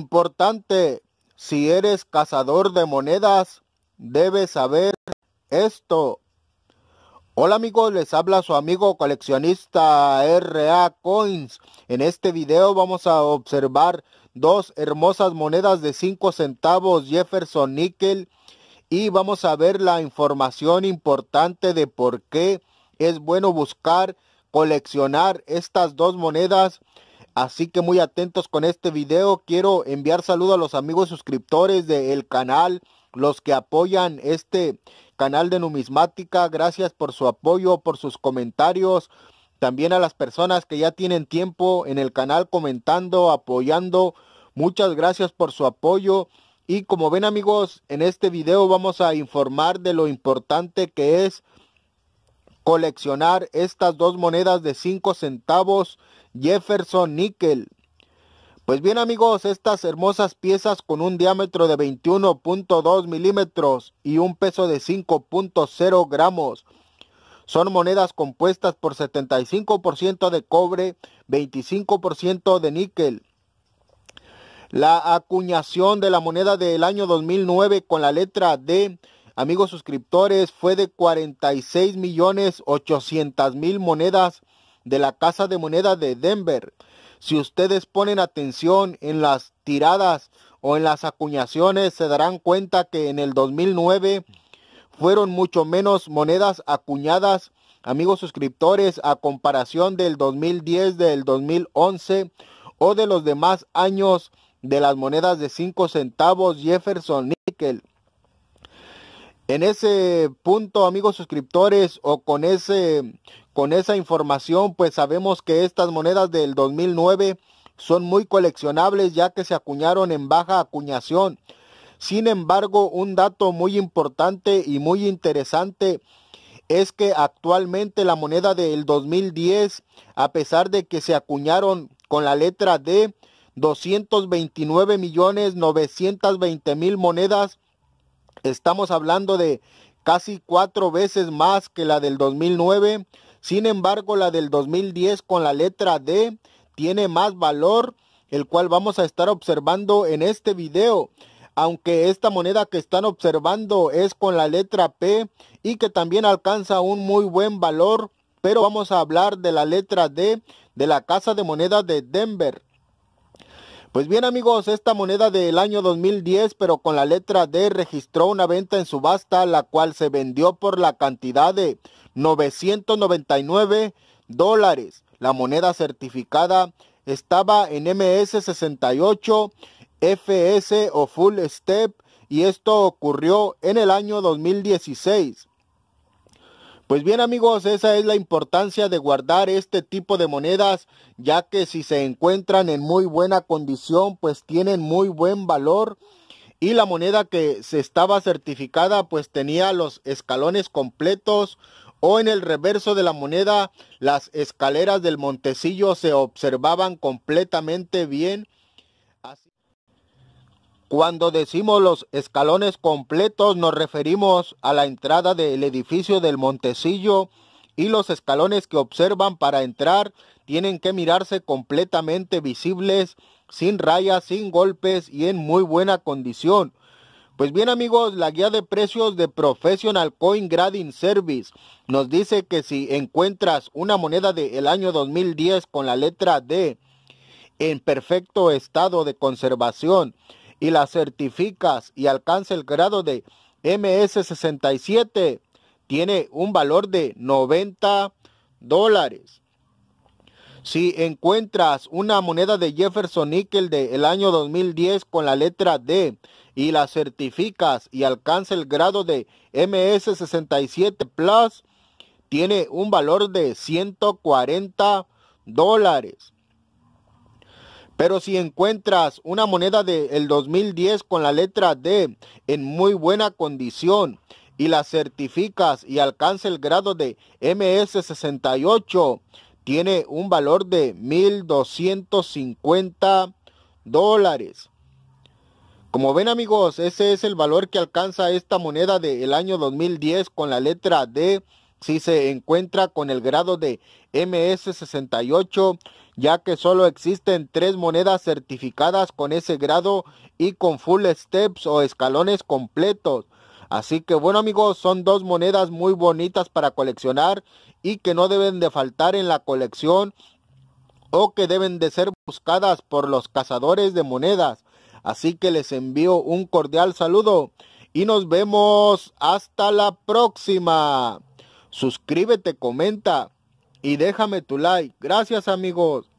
Importante, si eres cazador de monedas, debes saber esto. Hola amigos, les habla su amigo coleccionista RA Coins. En este video vamos a observar dos hermosas monedas de 5 centavos Jefferson Nickel y vamos a ver la información importante de por qué es bueno buscar coleccionar estas dos monedas Así que muy atentos con este video. Quiero enviar saludos a los amigos suscriptores del canal, los que apoyan este canal de numismática. Gracias por su apoyo, por sus comentarios. También a las personas que ya tienen tiempo en el canal comentando, apoyando. Muchas gracias por su apoyo. Y como ven amigos, en este video vamos a informar de lo importante que es coleccionar estas dos monedas de 5 centavos Jefferson Nickel. Pues bien amigos, estas hermosas piezas con un diámetro de 21.2 milímetros y un peso de 5.0 gramos. Son monedas compuestas por 75% de cobre, 25% de níquel. La acuñación de la moneda del año 2009 con la letra D amigos suscriptores, fue de 46.800.000 millones mil monedas de la Casa de Moneda de Denver. Si ustedes ponen atención en las tiradas o en las acuñaciones, se darán cuenta que en el 2009 fueron mucho menos monedas acuñadas, amigos suscriptores, a comparación del 2010, del 2011 o de los demás años de las monedas de 5 centavos Jefferson Nickel. En ese punto, amigos suscriptores, o con, ese, con esa información, pues sabemos que estas monedas del 2009 son muy coleccionables ya que se acuñaron en baja acuñación. Sin embargo, un dato muy importante y muy interesante es que actualmente la moneda del 2010, a pesar de que se acuñaron con la letra D, 229 millones 920 mil monedas, Estamos hablando de casi cuatro veces más que la del 2009. Sin embargo, la del 2010 con la letra D tiene más valor, el cual vamos a estar observando en este video. Aunque esta moneda que están observando es con la letra P y que también alcanza un muy buen valor, pero vamos a hablar de la letra D de la Casa de Monedas de Denver. Pues bien amigos, esta moneda del año 2010 pero con la letra D registró una venta en subasta la cual se vendió por la cantidad de 999 dólares. La moneda certificada estaba en MS68 FS o Full Step y esto ocurrió en el año 2016. Pues bien amigos, esa es la importancia de guardar este tipo de monedas, ya que si se encuentran en muy buena condición, pues tienen muy buen valor. Y la moneda que se estaba certificada, pues tenía los escalones completos o en el reverso de la moneda, las escaleras del montecillo se observaban completamente bien. Cuando decimos los escalones completos nos referimos a la entrada del edificio del Montecillo y los escalones que observan para entrar tienen que mirarse completamente visibles, sin rayas, sin golpes y en muy buena condición. Pues bien amigos, la guía de precios de Professional Coin Grading Service nos dice que si encuentras una moneda del año 2010 con la letra D en perfecto estado de conservación, y la certificas y alcanza el grado de MS67, tiene un valor de 90 dólares. Si encuentras una moneda de Jefferson Nickel del año 2010 con la letra D y la certificas y alcanza el grado de MS67 Plus, tiene un valor de 140 dólares. Pero si encuentras una moneda del 2010 con la letra D en muy buena condición y la certificas y alcanza el grado de MS68, tiene un valor de 1.250 dólares. Como ven amigos, ese es el valor que alcanza esta moneda del año 2010 con la letra D si se encuentra con el grado de MS68, ya que solo existen tres monedas certificadas con ese grado y con full steps o escalones completos. Así que bueno amigos, son dos monedas muy bonitas para coleccionar y que no deben de faltar en la colección o que deben de ser buscadas por los cazadores de monedas. Así que les envío un cordial saludo y nos vemos hasta la próxima. Suscríbete, comenta y déjame tu like. Gracias amigos.